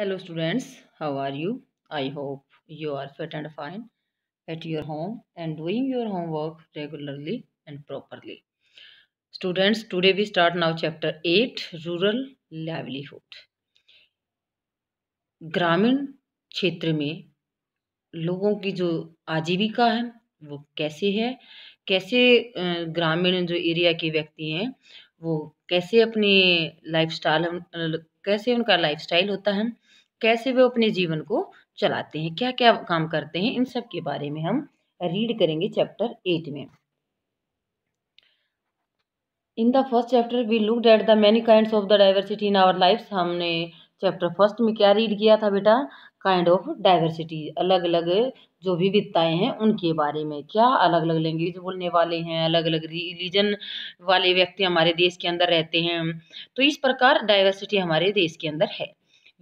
hello students how are you I hope you are fit and fine at your home and doing your home work regularly and properly students today we start now chapter eight rural livelihood ग्रामीण क्षेत्र में लोगों की जो आजीविका है वो कैसे है कैसे ग्रामीण जो एरिया के व्यक्ति हैं वो कैसे अपनी लाइफ स्टाइल कैसे उनका लाइफ स्टाइल होता है कैसे वे अपने जीवन को चलाते हैं क्या क्या काम करते हैं इन सब के बारे में हम रीड करेंगे चैप्टर एट में in the first chapter we looked at the many kind of the diversity in our life हमने चैप्टर फर्स्ट में क्या रीड किया था बेटा काइंड ऑफ डाइवर्सिटी अलग अलग जो भी हैं उनके बारे में क्या अलग अलग लैंग्वेज बोलने वाले हैं अलग अलग रिलीजन वाले व्यक्ति हमारे देश के अंदर रहते हैं तो इस प्रकार डाइवर्सिटी हमारे देश के अंदर है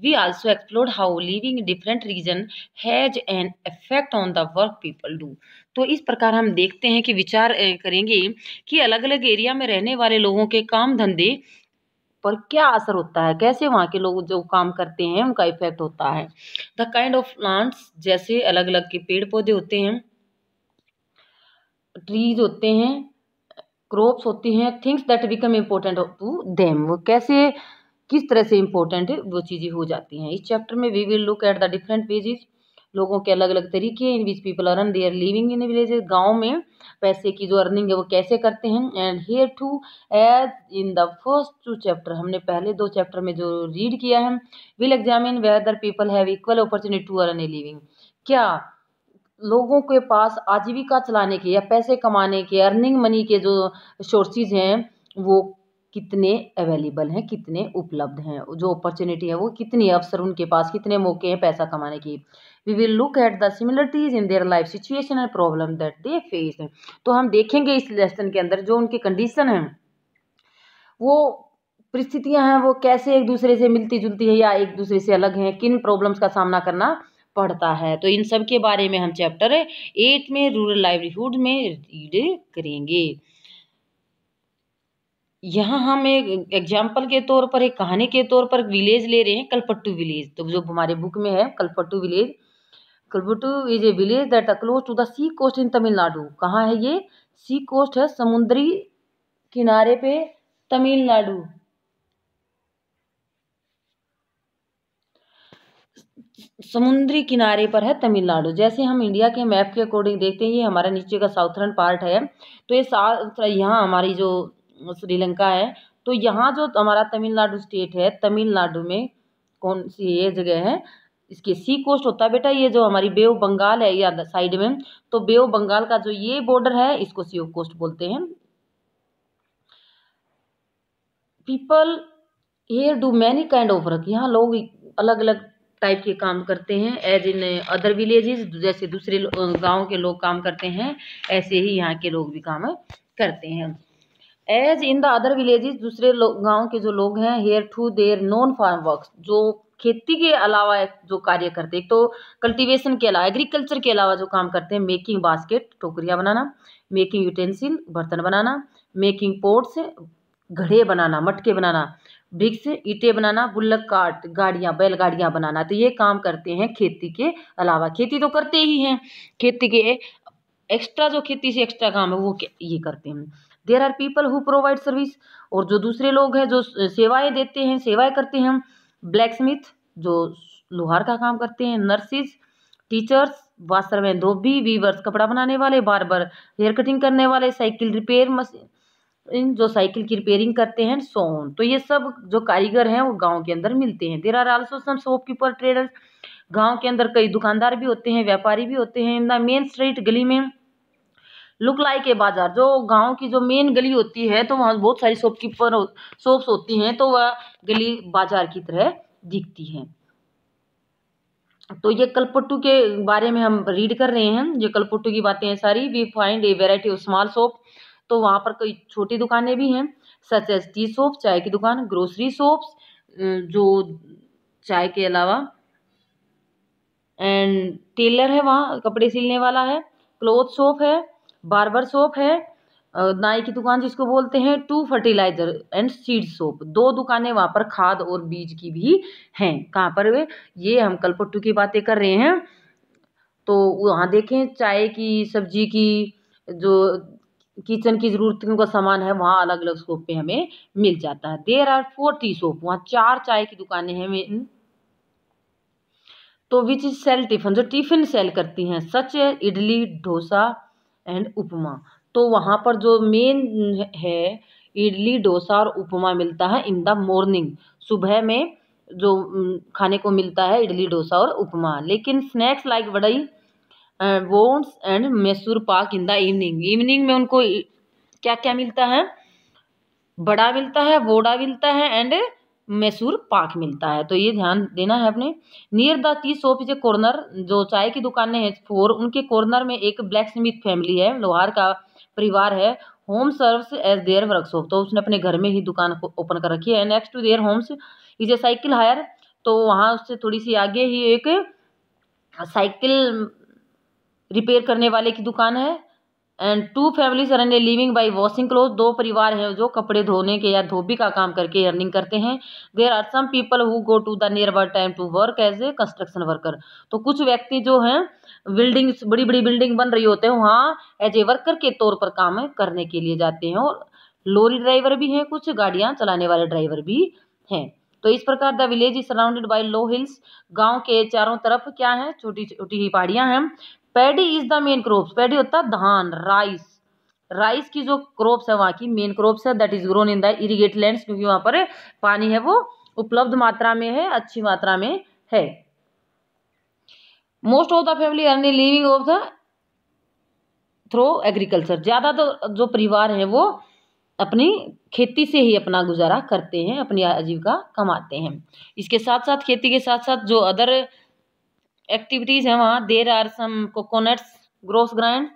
we also explore how living different region has an effect on the work people do तो इस प्रकार हम देखते हैं कि विचार करेंगे कि अलग अलग एरिया में रहने वाले लोगों के काम धंधे पर क्या असर होता है कैसे वहाँ के लोग जो काम करते हैं उनका इफेक्ट होता है द काइंड ऑफ प्लांट्स जैसे अलग अलग के पेड़ पौधे होते हैं ट्रीज होते हैं क्रॉप्स होती हैं things that become important to them वो कैसे किस तरह से इम्पोर्टेंट है वो चीज़ें हो जाती हैं इस चैप्टर में we will look at the different pages लोगों के अलग अलग तरीके हैं in which people earn their living in village गाँव में पैसे की जो अर्निंग है वो कैसे करते हैं and here too as in the first two chapter हमने पहले दो चैप्टर में जो रीड किया है will examine whether people have equal opportunity to earn a living क्या लोगों के पास आजीविका चलाने के या पैसे कमाने के अर्निंग मनी के जो सोर्सेज हैं वो कितने अवेलेबल हैं कितने उपलब्ध हैं जो अपॉर्चुनिटी है वो कितनी अवसर उनके पास कितने मौके हैं पैसा कमाने की we will look at the similarities in their life situation and problem that they face तो हम देखेंगे इस लेसन के अंदर जो उनकी कंडीशन है वो परिस्थितियां हैं वो कैसे एक दूसरे से मिलती जुलती है या एक दूसरे से अलग हैं किन प्रॉब्लम्स का सामना करना पड़ता है तो इन सब के बारे में हम चैप्टर एट में रूरल लाइवलीहुड में रीड करेंगे यहाँ हम एक एग्जाम्पल के तौर पर एक कहानी के तौर पर विलेज ले रहे हैं कलपट्टू विलेज तो जो हमारे बुक में है Kalpattu village Kalpattu is a village that a close to the sea coast in Tamil Nadu कहाँ है ये सी कोस्ट है समुद्री किनारे पे तमिलनाडु समुद्री किनारे पर है तमिलनाडु जैसे हम इंडिया के मैप के अकॉर्डिंग देखते हैं ये हमारा नीचे का साउथर्न पार्ट है तो ये यहाँ हमारी जो श्रीलंका है तो यहाँ जो हमारा तमिलनाडु स्टेट है तमिलनाडु में कौन सी ये जगह है इसके सी कोस्ट होता है बेटा ये जो हमारी बे ऑफ बंगाल है या साइड में तो बे ऑफ बंगाल का जो ये बॉर्डर है इसको सी ऑफ कोस्ट बोलते हैं people here do many kind of work यहाँ लोग अलग अलग टाइप के काम करते हैं एज इन अदर विलेजेस जैसे दूसरे गांव के लोग काम करते हैं ऐसे ही यहाँ के लोग भी काम करते हैं as in the other villages दूसरे गांव के जो लोग हैं here too there non farm work जो खेती के अलावा जो कार्य करते हैं तो कल्टीवेशन के अलावा एग्रीकल्चर के अलावा जो काम करते हैं मेकिंग बास्केट टोकरियाँ बनाना मेकिंग यूटेंसिल बर्तन बनाना मेकिंग पोर्ट्स घड़े बनाना मटके बनाना ब्रिक्स ईटे बनाना बुल्लक काट गाड़ियाँ बैलगाड़ियाँ बनाना तो ये काम करते हैं खेती के अलावा खेती तो करते ही हैं खेती के एक्स्ट्रा जो खेती से एक्स्ट्रा काम है वो ये करते हैं there are people who provide service और जो दूसरे लोग हैं जो सेवाएं देते हैं सेवाएं करते हैं ब्लैक स्मिथ जो लोहार का काम करते हैं नर्सिस टीचर्स वास्तव में धोबी वीवर्स कपड़ा बनाने वाले बार्बर हेयर कटिंग करने वाले साइकिल रिपेयर मशीन जो साइकिल की रिपेयरिंग करते हैं सोन तो ये सब जो कारीगर हैं वो गांव के अंदर मिलते हैं there are also some shopkeeper traders गांव के अंदर कई दुकानदार भी होते हैं व्यापारी भी होते हैं इन द मेन स्ट्रीट गली में लुकलाई के बाज़ार जो गांव की जो मेन गली होती है तो वहाँ बहुत सारी शॉपकीपर शॉप्स होती हैं तो वह गली बाज़ार की तरह दिखती है तो ये कलपट्टू के बारे में हम रीड कर रहे हैं ये कलपट्टू की बातें हैं सारी we find a variety of small shop तो वहाँ पर कई छोटी दुकानें भी हैं सच एस टी शॉप चाय की दुकान ग्रोसरी शॉप्स जो चाय के अलावा एंड टेलर है वहाँ कपड़े सिलने वाला है क्लोथ शॉप है बार्बर शॉप है नाई की दुकान जिसको बोलते हैं two fertilizer and seed shop दो दुकानें वहाँ पर खाद और बीज की भी हैं कहाँ पर वे ये हम कलपट्टू की बातें कर रहे हैं तो वहाँ देखें चाय की सब्जी की जो किचन की ज़रूरतों का सामान है वहाँ अलग अलग शॉप पे हमें मिल जाता है there are four tea shop वहाँ चार चाय की दुकानें हैं तो विच इज सेल टिफिन जो टिफिन सेल करती हैं सच इडली डोसा एंड उपमा तो वहाँ पर जो मेन है इडली डोसा और उपमा मिलता है इन द मॉर्निंग सुबह में जो खाने को मिलता है इडली डोसा और उपमा लेकिन snacks like vadai bondas and Mysore pak in the evening evening में उनको क्या क्या मिलता है बड़ा मिलता है वोडा मिलता है एंड मैसूर पाक मिलता है तो ये ध्यान देना है अपने near the tea shop is a corner जो चाय की दुकानें हैं फोर उनके कॉर्नर में एक ब्लैक स्मिथ फैमिली है लोहार का परिवार है home serves as their workshop तो उसने अपने घर में ही दुकान को ओपन कर रखी है next to their homes is a cycle hire तो वहाँ उससे थोड़ी सी आगे ही एक साइकिल रिपेयर करने वाले की दुकान है and two families earn a living by washing cloth दो परिवार हैं जो कपड़े धोने के या धोबी का काम करके अर्निंग करते हैं there are some people who go to the nearby time to work as a construction worker तो कुछ व्यक्ति जो हैं बिल्डिंग बड़ी बड़ी बिल्डिंग बन रही होते हैं वहाँ एज ए वर्कर के तौर पर काम करने के लिए जाते हैं और लोरी ड्राइवर भी हैं कुछ गाड़ियाँ चलाने वाले ड्राइवर भी हैं तो इस प्रकार the village is surrounded by low hills गांव के चारों तरफ क्या है छोटी छोटी ही पहाड़ियां हैं paddy is the main crops paddy होता है धान राइस राइस की जो क्रॉप्स है वहाँ की मेन क्रॉप्स है that is grown in the irrigate land क्योंकि वहाँ पर पानी है वो उपलब्ध मात्रा में है अच्छी मात्रा में है most of the family earn living of the through agriculture ज़्यादा तो जो परिवार है वो अपनी खेती से ही अपना गुजारा करते हैं अपनी आजीविका कमाते हैं इसके साथ साथ खेती के साथ साथ जो अदर एक्टिविटीज़ हैं वहाँ there are some coconuts grows grind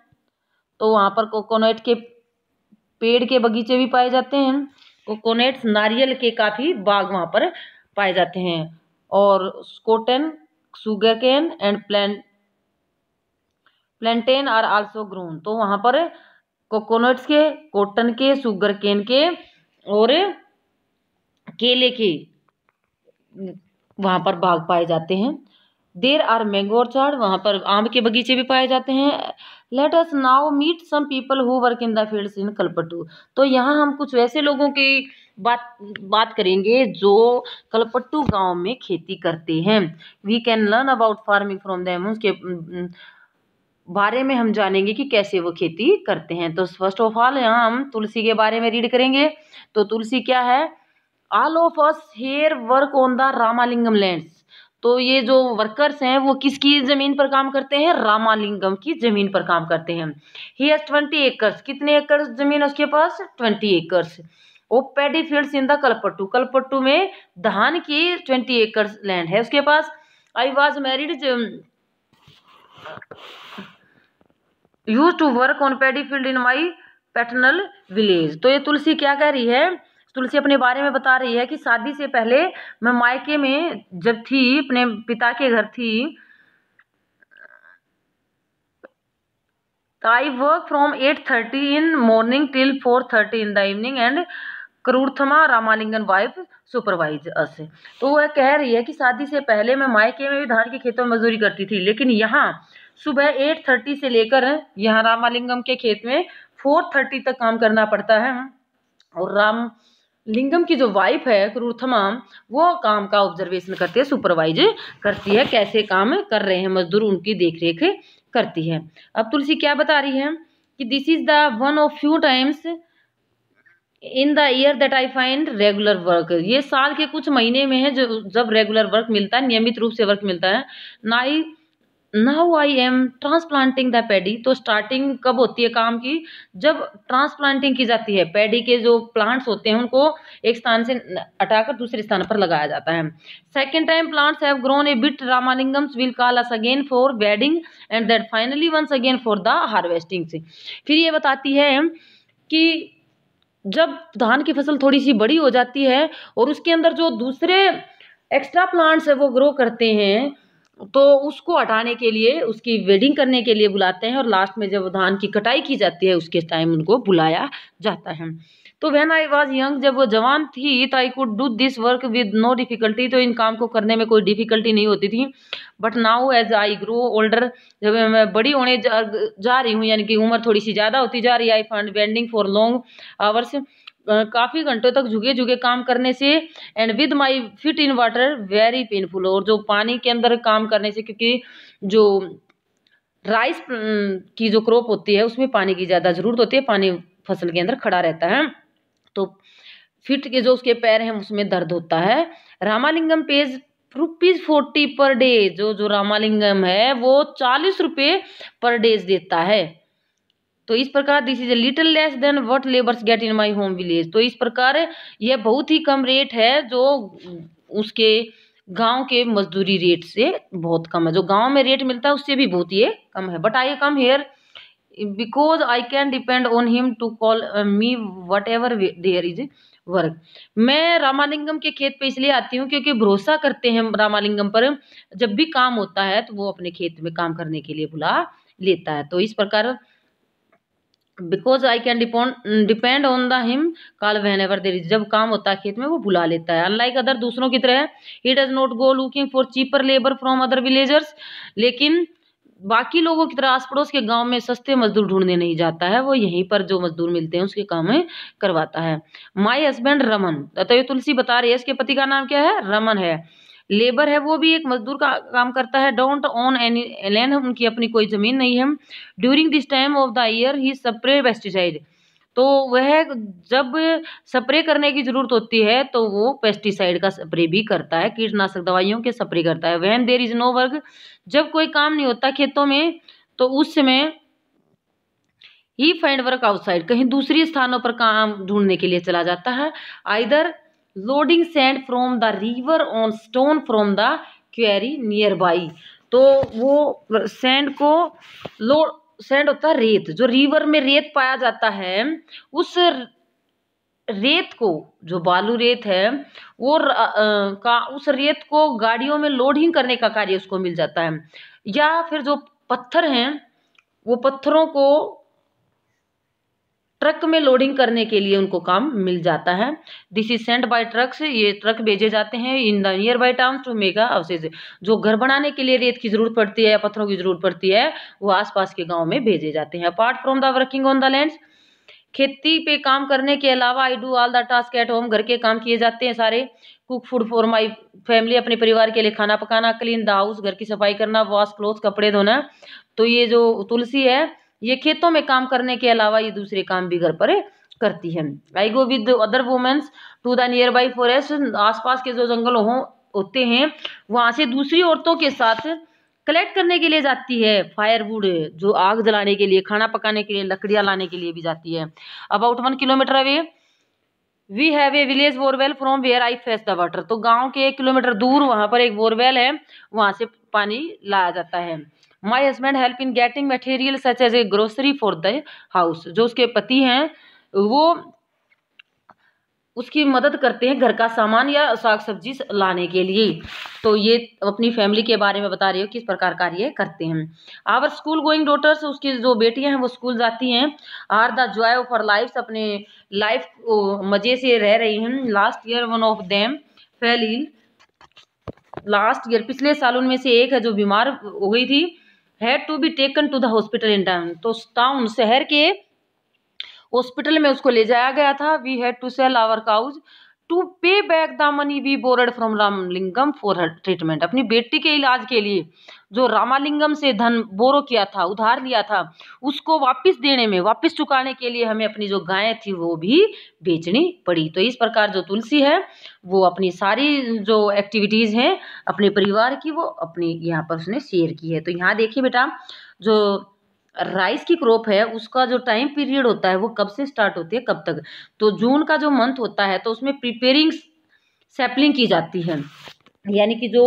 तो वहाँ पर कोकोनट के पेड़ के बगीचे भी पाए जाते हैं कोकोनट्स नारियल के काफ़ी बाग वहाँ पर पाए जाते हैं और cotton sugar cane and plan plantain are also grown तो वहाँ पर कोकोनट्स के कॉटन के सुगर केन के और केले के वहाँ पर बाग पाए जाते हैं देर आर मैंगो ऑर्चार्ड वहाँ पर आम के बगीचे भी पाए जाते हैं let us now meet some people who work in the fields in Kalpattu तो यहाँ हम कुछ वैसे लोगों की बात बात करेंगे जो कलपट्टू गांव में खेती करते हैं we can learn about farming from them उसके बारे में हम जानेंगे कि कैसे वो खेती करते हैं तो फर्स्ट ऑफ ऑल यहाँ हम तुलसी के बारे में रीड करेंगे तो तुलसी क्या है all of us here work on the Ramalingam lands तो ये जो वर्कर्स हैं वो किसकी ज़मीन पर काम करते हैं रामालिंगम की ज़मीन पर काम करते हैं ही हैज़ ट्वेंटी एकर्स कितने एकर्स ज़मीन उसके पास twenty acres of paddy fields in the Kalpattu Kalpattu में धान की ट्वेंटी एकर्स लैंड है उसके पास I was married use to work on paddy field in my paternal village तो ये तुलसी क्या कह रही है तुलसी अपने बारे में बता रही है कि शादी से पहले मैं मायके में जब थी अपने पिता के घर थी I work from eight thirty in morning till four thirty in the evening and Krurathama Ramalingan wife supervise us तो वह कह रही है कि शादी से पहले मैं मायके में भी धान के खेतों में मजदूरी करती थी लेकिन यहाँ सुबह एट थर्टी से लेकर यहाँ रामालिंगम के खेत में फोर थर्टी तक काम करना पड़ता है और राम लिंगम की जो वाइफ है क्रूरथमा वो काम का ऑब्जर्वेशन करती है सुपरवाइज करती है कैसे काम कर रहे हैं मजदूर उनकी देखरेख करती है अब तुलसी क्या बता रही है कि this is the one of few times in the year that I find regular work ये साल के कुछ महीने में है जो जब रेगुलर वर्क मिलता है नियमित रूप से वर्क मिलता है ना ही now I am transplanting the paddy तो स्टार्टिंग कब होती है काम की जब ट्रांसप्लांटिंग की जाती है पैडी के जो प्लांट्स होते हैं उनको एक स्थान से हटाकर दूसरे स्थान पर लगाया जाता है second time plants have grown a bit Ramalingam's will call us again for weeding and that finally once again for the harvesting से फिर ये बताती है कि जब धान की फसल थोड़ी सी बड़ी हो जाती है और उसके अंदर जो दूसरे एक्स्ट्रा प्लांट्स है वो ग्रो करते हैं तो उसको हटाने के लिए उसकी वेडिंग करने के लिए बुलाते हैं और लास्ट में जब धान की कटाई की जाती है उसके टाइम उनको बुलाया जाता है तो वैन आई वॉज यंग जब वो जवान थी तो I could do this work with no difficulty तो इन काम को करने में कोई डिफिकल्टी नहीं होती थी but now as I grow older जब मैं बड़ी होने जा, जा रही हूँ यानी कि उम्र थोड़ी सी ज़्यादा होती जा रही है I found bending for long hours काफ़ी घंटों तक झुके झुके काम करने से and with my feet in water very painful और जो पानी के अंदर काम करने से क्योंकि जो राइस की जो क्रॉप होती है उसमें पानी की ज़्यादा ज़रूरत होती है पानी फसल के अंदर खड़ा रहता है तो फिट के जो उसके पैर हैं उसमें दर्द होता है Ramalingam pays rupees forty per day जो जो रामालिंगम है वो चालीस रुपये पर डेज देता है तो इस प्रकार this is a little less than what labours get in my home village तो इस प्रकार यह बहुत ही कम रेट है जो उसके गांव के मजदूरी रेट से बहुत कम है जो गांव में रेट मिलता है उससे भी बहुत ये कम है but I come here because I can depend on him to call me whatever there is work मैं रामालिंगम के खेत पे इसलिए आती हूँ क्योंकि भरोसा करते हैं रामालिंगम पर जब भी काम होता है तो वो अपने खेत में काम करने के लिए बुला लेता है तो इस प्रकार because I can depend depend on the him call whenever there is जब काम होता है खेत में वो बुला लेता है अनलाइक अदर दूसरों की तरह he does not go looking for cheaper labour from other villagers लेकिन बाकी लोगों की तरह आस पड़ोस के गांव में सस्ते मजदूर ढूंढने नहीं जाता है वो यहीं पर जो मजदूर मिलते हैं उसके काम में करवाता है माई हस्बैंड रमन अतः तुलसी बता रही है इसके पति का नाम क्या है रमन है लेबर है वो भी एक मजदूर का काम करता है डोंट ऑन एनी लैंड उनकी अपनी कोई ज़मीन नहीं है during this time of the year he spray pesticide तो वह जब स्प्रे करने की ज़रूरत होती है तो वो पेस्टिसाइड का स्प्रे भी करता है कीटनाशक दवाइयों के स्प्रे करता है when there is no work जब कोई काम नहीं होता खेतों में तो उस समय ही फाइंड वर्क आउटसाइड कहीं दूसरी स्थानों पर काम ढूंढने के लिए चला जाता है either loading sand from the river on stone from the quarry nearby तो वो सेंड को लोड सेंड होता है रेत जो रिवर में रेत पाया जाता है उस रेत को जो बालू रेत है वो र, आ, का उस रेत को गाड़ियों में लोडिंग करने का कार्य उसको मिल जाता है या फिर जो पत्थर हैं वो पत्थरों को ट्रक में लोडिंग करने के लिए उनको काम मिल जाता है this is sent by trucks ये ट्रक भेजे जाते हैं in the nearby town to mega houses जो घर बनाने के लिए रेत की जरूरत पड़ती है या पत्थरों की जरूरत पड़ती है वो आसपास के गाँव में भेजे जाते हैं apart from the working on the land खेती पे काम करने के अलावा I do all the task at home घर के काम किए जाते हैं सारे cook food for my family अपने परिवार के लिए खाना पकाना क्लीन द हाउस घर की सफाई करना वॉश क्लोथ कपड़े धोना तो ये जो तुलसी है ये खेतों में काम करने के अलावा ये दूसरे काम भी घर पर करती है I go with other womens to the nearby forest आसपास के जो जंगल हो होते हैं वहाँ से दूसरी औरतों के साथ कलेक्ट करने के लिए जाती है फायरवुड जो आग जलाने के लिए खाना पकाने के लिए लकड़ियाँ लाने के लिए भी जाती है about one kilometre away we have a village borewell from where I fetch the water तो गांव के एक किलोमीटर दूर वहां पर एक बोरवेल है वहां से पानी लाया जाता है my husband help in getting material such as a grocery for the house जो उसके पति हैं वो उसकी मदद करते हैं घर का सामान या साग सब्जी लाने के लिए तो ये अपनी फैमिली के बारे में बता रही हो किस प्रकार कार्य करते हैं आवर स्कूल गोइंग डॉटर्स उसकी जो बेटियां हैं वो स्कूल जाती हैं are the joy of our life अपने लाइफ को मज़े से रह रही हैं last year one of them fell last year पिछले साल उनमें से एक है जो बीमार हो गई थी had to be taken to the hospital in town तो टाउन शहर के हॉस्पिटल में उसको ले जाया गया था we had to sell our cows to pay back the money we borrowed from Ramalingam for her treatment अपनी बेटी के इलाज के लिए जो रामालिंगम से धन बोरो किया था उधार लिया था उसको वापस देने में वापस चुकाने के लिए हमें अपनी जो गायें थी वो भी बेचनी पड़ी तो इस प्रकार जो तुलसी है वो अपनी सारी जो एक्टिविटीज़ हैं अपने परिवार की वो अपनी यहाँ पर उसने शेयर की है तो यहाँ देखिए बेटा जो राइस की क्रॉप है उसका जो टाइम पीरियड होता है वो कब से स्टार्ट होती है कब तक तो जून का जो मंथ होता है तो उसमें प्रिपेयरिंग सेपलिंग की जाती है यानी कि जो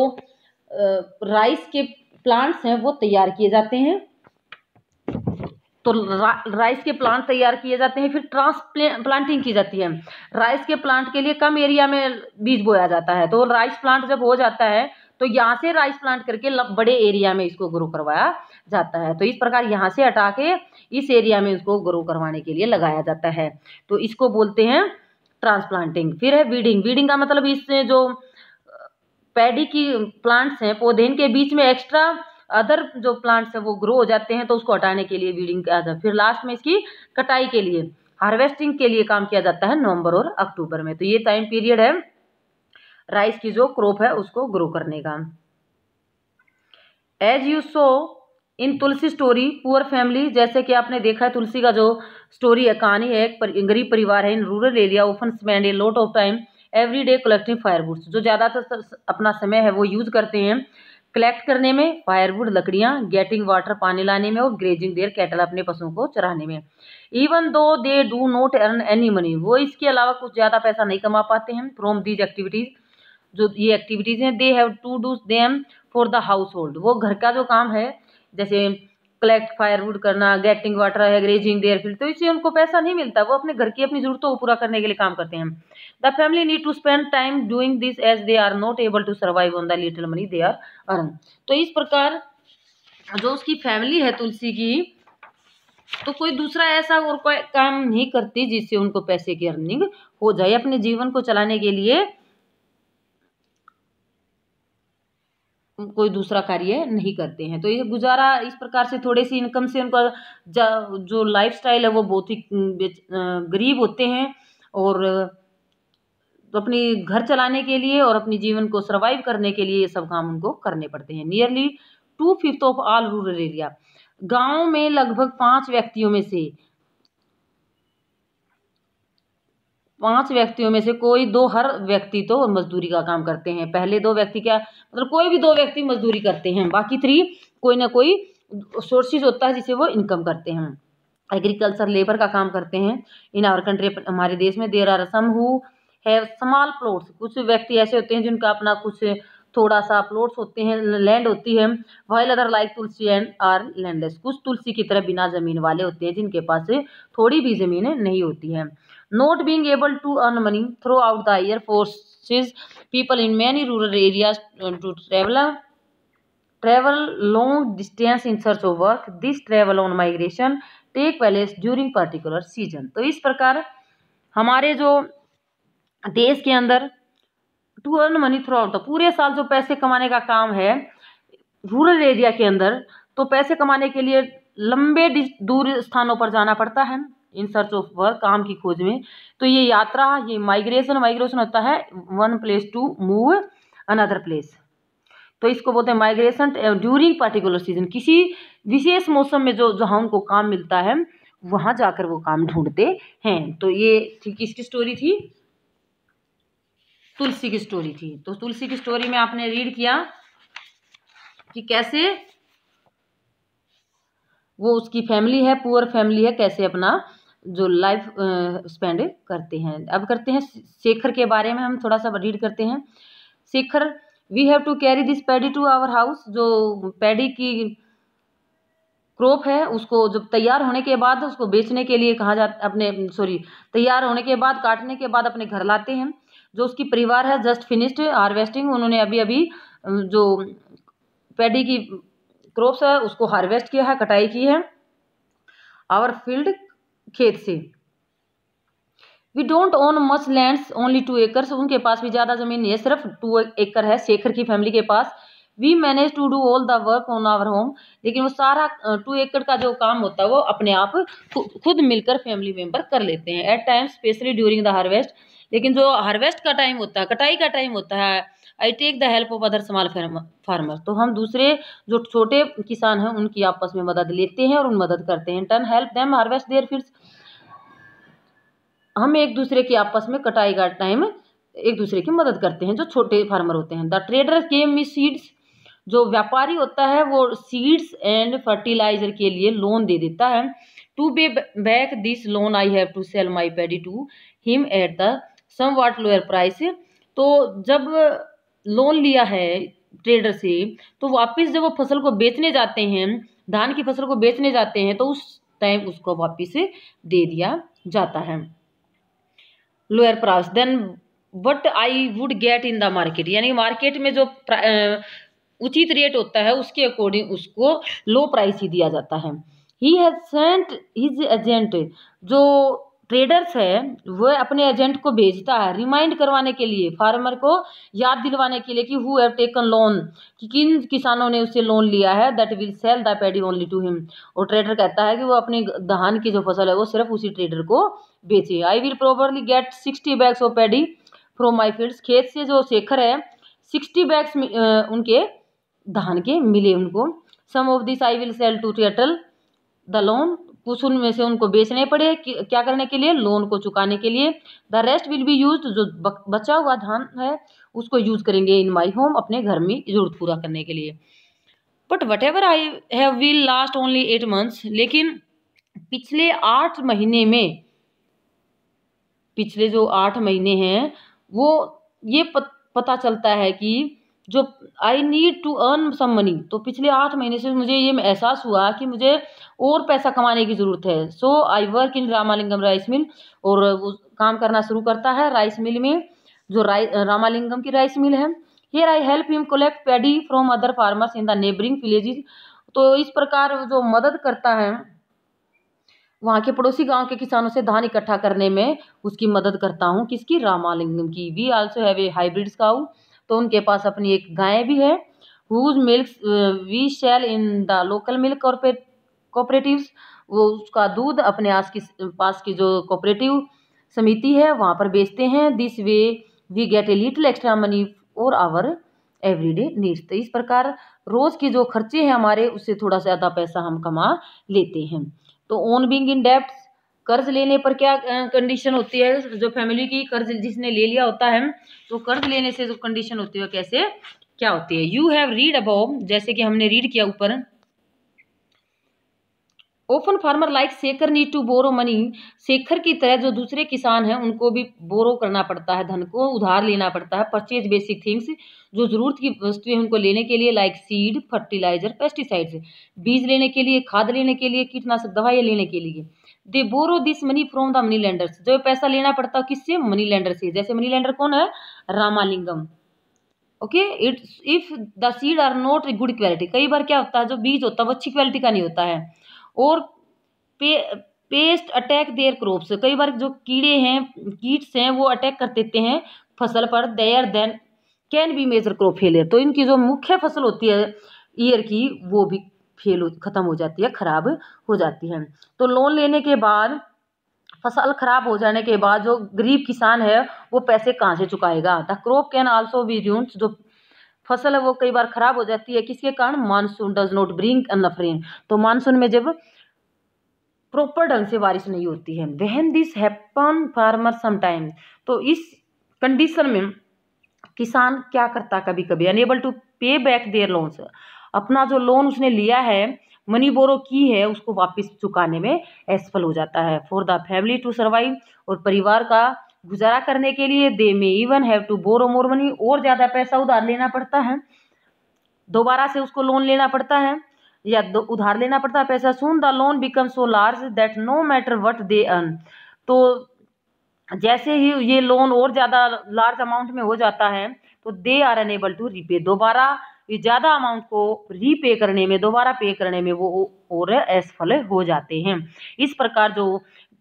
राइस के प्लांट्स हैं वो तैयार किए जाते हैं तो रा, राइस के प्लांट तैयार किए जाते हैं फिर ट्रांसप्लांटिंग की जाती है राइस के प्लांट के लिए कम एरिया में बीज बोया जाता है तो राइस प्लांट जब हो जाता है तो यहाँ से राइस प्लांट करके बड़े एरिया में इसको ग्रो करवाया जाता है तो इस प्रकार यहाँ से हटा के इस एरिया में इसको ग्रो करवाने के लिए लगाया जाता है तो इसको बोलते हैं ट्रांसप्लांटिंग फिर है वीडिंग वीडिंग का मतलब इस जो पैडी की प्लांट्स हैं पौधे इनके बीच में एक्स्ट्रा अदर जो प्लांट्स हैं वो ग्रो हो जाते हैं तो उसको हटाने के लिए वीडिंग किया जाता है फिर लास्ट में इसकी कटाई के लिए हार्वेस्टिंग के लिए काम किया जाता है नवंबर और अक्टूबर में तो ये टाइम पीरियड है राइस की जो क्रॉप है उसको ग्रो करने का as you so in Tulsi story poor family जैसे कि आपने देखा है तुलसी का जो स्टोरी है कहानी है एक पर, गरीब परिवार है in rural area often spend a lot of time every day collecting firewoods जो ज़्यादातर अपना समय है वो यूज़ करते हैं कलेक्ट करने में फायरवुड लकड़ियाँ गेटिंग वाटर पानी लाने में और ग्रेजिंग देर कैटल अपने पशुओं को चराने में even though they do not earn any money वो इसके अलावा कुछ ज़्यादा पैसा नहीं कमा पाते हैं फ्रॉम दीज एक्टिविटीज़ जो ये एक्टिविटीज़ हैं they have to do them for the household वो घर का जो काम है जैसे कलेक्ट फायरवुड करना गेटिंग वाटर है ग्रेजिंग देयर फील्ड तो इससे उनको पैसा नहीं मिलता वो अपने घर की अपनी जरूरतों को पूरा करने के लिए काम करते हैं the family need to spend time doing this as they are not able to survive on the little money they are earn तो इस प्रकार जो उसकी फैमिली है तुलसी की तो कोई दूसरा ऐसा और कोई काम नहीं करती जिससे उनको पैसे की अर्निंग हो जाए अपने जीवन को चलाने के लिए कोई दूसरा कार्य नहीं करते हैं तो ये गुजारा इस प्रकार से थोड़े सी इनकम से उनका जो लाइफ है वो बहुत ही गरीब होते हैं और तो अपनी घर चलाने के लिए और अपनी जीवन को सरवाइव करने के लिए ये सब काम उनको करने पड़ते हैं nearly two fifth of all rural area गाँव में लगभग पांच व्यक्तियों में से पांच व्यक्तियों में से कोई दो हर व्यक्ति तो मजदूरी का काम करते हैं पहले दो व्यक्ति क्या मतलब कोई भी दो व्यक्ति मजदूरी करते हैं बाकी थ्री कोई ना कोई सोर्सेज होता है जिसे वो इनकम करते हैं एग्रीकल्चर लेबर का काम करते हैं इन आवर कंट्री हमारे देश में there are some who have small plots कुछ व्यक्ति ऐसे होते हैं जिनका अपना कुछ थोड़ा सा प्लॉट्स होते हैं लैंड होती है while other like Tulsi and are landless कुछ तुलसी की तरह बिना ज़मीन वाले होते हैं जिनके पास थोड़ी भी ज़मीन नहीं होती है not being able to earn money throughout the year forces people in many rural areas to travel travel long distance in search of work this travel on migration take place during particular season तो इस प्रकार हमारे जो देश के अंदर to earn money throughout पूरे साल जो पैसे कमाने का काम है रूरल एरिया के अंदर तो पैसे कमाने के लिए लंबे दूर स्थानों पर जाना पड़ता है इन सर्च ऑफ वर्क काम की खोज में तो ये यात्रा ये माइग्रेशन माइग्रेशन होता है one place to move another place तो इसको बोलते हैं माइग्रेशन ड्यूरिंग पर्टिकुलर सीजन किसी विशेष मौसम में जो जहाँ उनको काम मिलता है वहाँ जाकर वो काम ढूंढते हैं तो ये ठीक किसकी स्टोरी थी तुलसी की स्टोरी थी तो तुलसी की स्टोरी में आपने रीड किया कि कैसे वो उसकी फैमिली है पुअर फैमिली है कैसे अपना जो लाइफ स्पेंड करते हैं अब करते हैं शेखर के बारे में हम थोड़ा सा रीड करते हैं Shekhar we have to carry this paddy to our house जो पैडी की क्रॉप है उसको जब तैयार होने के बाद उसको बेचने के लिए कहा जाता अपने सॉरी तैयार होने के बाद काटने के बाद अपने घर लाते हैं जो उसकी परिवार है जस्ट फिनिश्ड हार्वेस्टिंग उन्होंने अभी अभी जो पैडी की क्रॉप्स है उसको हार्वेस्ट किया है कटाई की है आवर फील्ड खेत से we don't own much lands only two acres उनके पास भी ज़्यादा ज़मीन नहीं है सिर्फ टू एकड़ है शेखर की फैमिली के पास we manage to do all the work on our home लेकिन वो सारा टू एकड़ का जो काम होता है वो अपने आप खुद मिलकर फैमिली मेम्बर कर लेते हैं at time specially during the harvest लेकिन जो हार्वेस्ट का टाइम होता है कटाई का टाइम होता है I take the help of other small farmer तो हम दूसरे जो छोटे किसान हैं उनकी आपस में मदद लेते हैं और उन मदद करते हैं turn help them harvest their फिर हम एक दूसरे की आपस में कटाई का टाइम एक दूसरे की मदद करते हैं जो छोटे फार्मर होते हैं the trader gave me seeds जो व्यापारी होता है वो सीड्स एंड फर्टिलाइजर के लिए लोन दे देता है to pay back this loan I have to sell my paddy to him at the somewhat lower price तो जब लोन लिया है ट्रेडर से तो वापस जब वो फसल को बेचने जाते हैं धान की फसल को बेचने जाते हैं तो उस टाइम उसको वापस दे दिया जाता है lower price than what I would get in the market यानी मार्केट में जो उचित रेट होता है उसके अकॉर्डिंग उसको लो प्राइस ही दिया जाता है he has sent his agent जो ट्रेडर्स है वह अपने एजेंट को भेजता है रिमाइंड करवाने के लिए फार्मर को याद दिलवाने के लिए कि हु हैव टेकन लोन कि किन किसानों ने उसे लोन लिया है that will sell the paddy only to him और ट्रेडर कहता है कि वो अपनी धान की जो फसल है वो सिर्फ उसी ट्रेडर को बेचे I will properly get sixty bags of paddy from my fields खेत से जो शेखर है सिक्सटी बैग्स उनके धान के मिले उनको some of this I will sell to settle the loan कुछ उनमें से उनको बेचने पड़े क्या करने के लिए लोन को चुकाने के लिए the rest will be use जो बचा हुआ धान है उसको यूज करेंगे इन माई होम अपने घर में जरूरत पूरा करने के लिए but whatever I have will last only eight months लेकिन पिछले आठ महीने में पिछले जो आठ महीने हैं वो ये पत, पता चलता है कि जो I need to earn some money तो पिछले आठ महीने से मुझे ये एहसास हुआ कि मुझे और पैसा कमाने की ज़रूरत है so I work in Ramalingam rice mill और वो काम करना शुरू करता है राइस मिल में जो राइ रामालिंगम की राइस मिल है here I help him collect paddy from other farmers in the neighbouring villages तो इस प्रकार जो मदद करता है वहाँ के पड़ोसी गांव के किसानों से धान इकट्ठा करने में उसकी मदद करता हूँ किसकी रामालिंगम की we also have a hybrid cow तो उनके पास अपनी एक गाय भी है whose milk we sell in the local milk cooperatives वो उसका दूध अपने आस की पास की जो कॉपरेटिव समिति है वहाँ पर बेचते हैं this way we get a little extra money और आवर एवरीडे नीड्स तो इस प्रकार रोज़ के जो खर्चे हैं हमारे उससे थोड़ा सा ज़्यादा पैसा हम कमा लेते हैं तो ओन बिंग इन डेप्ट कर्ज लेने पर क्या कंडीशन होती है जो फैमिली की कर्ज जिसने ले लिया होता है तो कर्ज लेने से जो कंडीशन होती है कैसे क्या होती है यू हैव रीड अबो जैसे कि हमने रीड किया ऊपर often farmer like Shekhar need to borrow money Shekhar की तरह जो दूसरे किसान हैं उनको भी बोरो करना पड़ता है धन को उधार लेना पड़ता है परचेज बेसिक थिंग्स जो जरूरत की वस्तुएं उनको लेने के लिए लाइक सीड फर्टिलाइजर पेस्टिसाइड्स बीज लेने के लिए खाद लेने के लिए कीटनाशक दवाइयाँ लेने के लिए they borrow this money from the money lender जो पैसा लेना पड़ता किससे मनी लैंडर से जैसे मनी लैंडर कौन है Ramalingam okay it if the seed are not good quality कई बार क्या होता है जो बीज होता है वो अच्छी क्वालिटी का नहीं होता है और पे पेस्ट अटैक देयर क्रॉप्स कई बार जो कीड़े हैं कीट्स हैं वो अटैक कर देते हैं फसल पर there then can be major crop failure तो इनकी जो मुख्य फसल होती है ईयर की वो भी फेल हो ख़त्म हो जाती है ख़राब हो जाती है तो लोन लेने के बाद फसल खराब हो जाने के बाद जो गरीब किसान है वो पैसे कहाँ से चुकाएगा the crop can also be dunes जो फसल है वो कई बार खराब हो जाती है किसके कारण monsoon does not bring enough rain तो मानसून में जब प्रॉपर ढंग से बारिश नहीं होती है वहन दिस हैपन फार्मर समटाइम तो इस कंडीशन में किसान क्या करता कभी कभी unable to pay back their loans अपना जो लोन उसने लिया है मनी बोरो की है उसको वापस चुकाने में असफल हो जाता है for the family to survive और परिवार का गुजारा करने के लिए they may even have to borrow more money और ज़्यादा पैसा उधार लेना पड़ता है दोबारा से उसको लोन लेना पड़ता है या उधार लेना पड़ता है पैसा soon the loan become so large that no matter what they earn तो जैसे ही ये लोन और ज़्यादा लार्ज अमाउंट में हो जाता है तो they are unable to repay दोबारा ये ज़्यादा अमाउंट को रीपे करने में दोबारा पे करने में वो और असफल हो जाते हैं इस प्रकार जो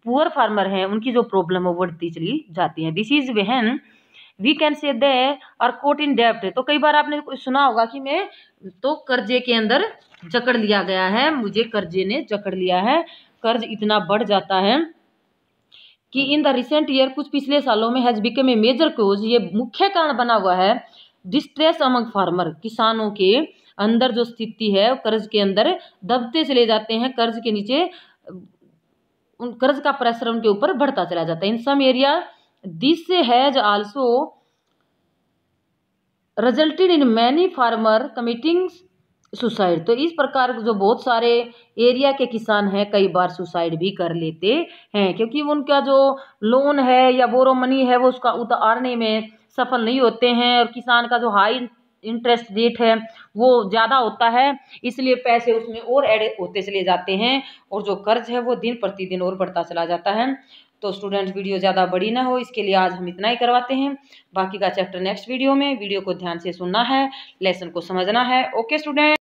पुअर फार्मर हैं उनकी जो प्रॉब्लम है बढ़ती चली जाती है this is when we can say they और कोट इन डेप्ट तो कई बार आपने सुना होगा कि मैं तो कर्जे के अंदर जकड़ लिया गया है मुझे कर्जे ने जकड़ लिया है कर्ज इतना बढ़ जाता है कि इन द रिसेंट ईयर कुछ पिछले सालों में has become a major cause ये मुख्य कारण बना हुआ है डिस्ट्रेस अमंग फार्मर किसानों के अंदर जो स्थिति है कर्ज के अंदर दबते चले जाते हैं कर्ज के नीचे उन कर्ज का प्रेशर उनके ऊपर बढ़ता चला जाता है in some area this has also resulted in many farmer committing suicide तो इस प्रकार जो बहुत सारे एरिया के किसान हैं कई बार सुसाइड भी कर लेते हैं क्योंकि उनका जो लोन है या बोरो मनी है वो उसका उतारने में सफल नहीं होते हैं और किसान का जो हाई इंटरेस्ट रेट है वो ज़्यादा होता है इसलिए पैसे उसमें और ऐड होते चले जाते हैं और जो कर्ज है वो दिन प्रतिदिन और बढ़ता चला जाता है तो स्टूडेंट वीडियो ज़्यादा बड़ी ना हो इसके लिए आज हम इतना ही करवाते हैं बाकी का चैप्टर नेक्स्ट वीडियो में वीडियो को ध्यान से सुनना है लेसन को समझना है ओके स्टूडेंट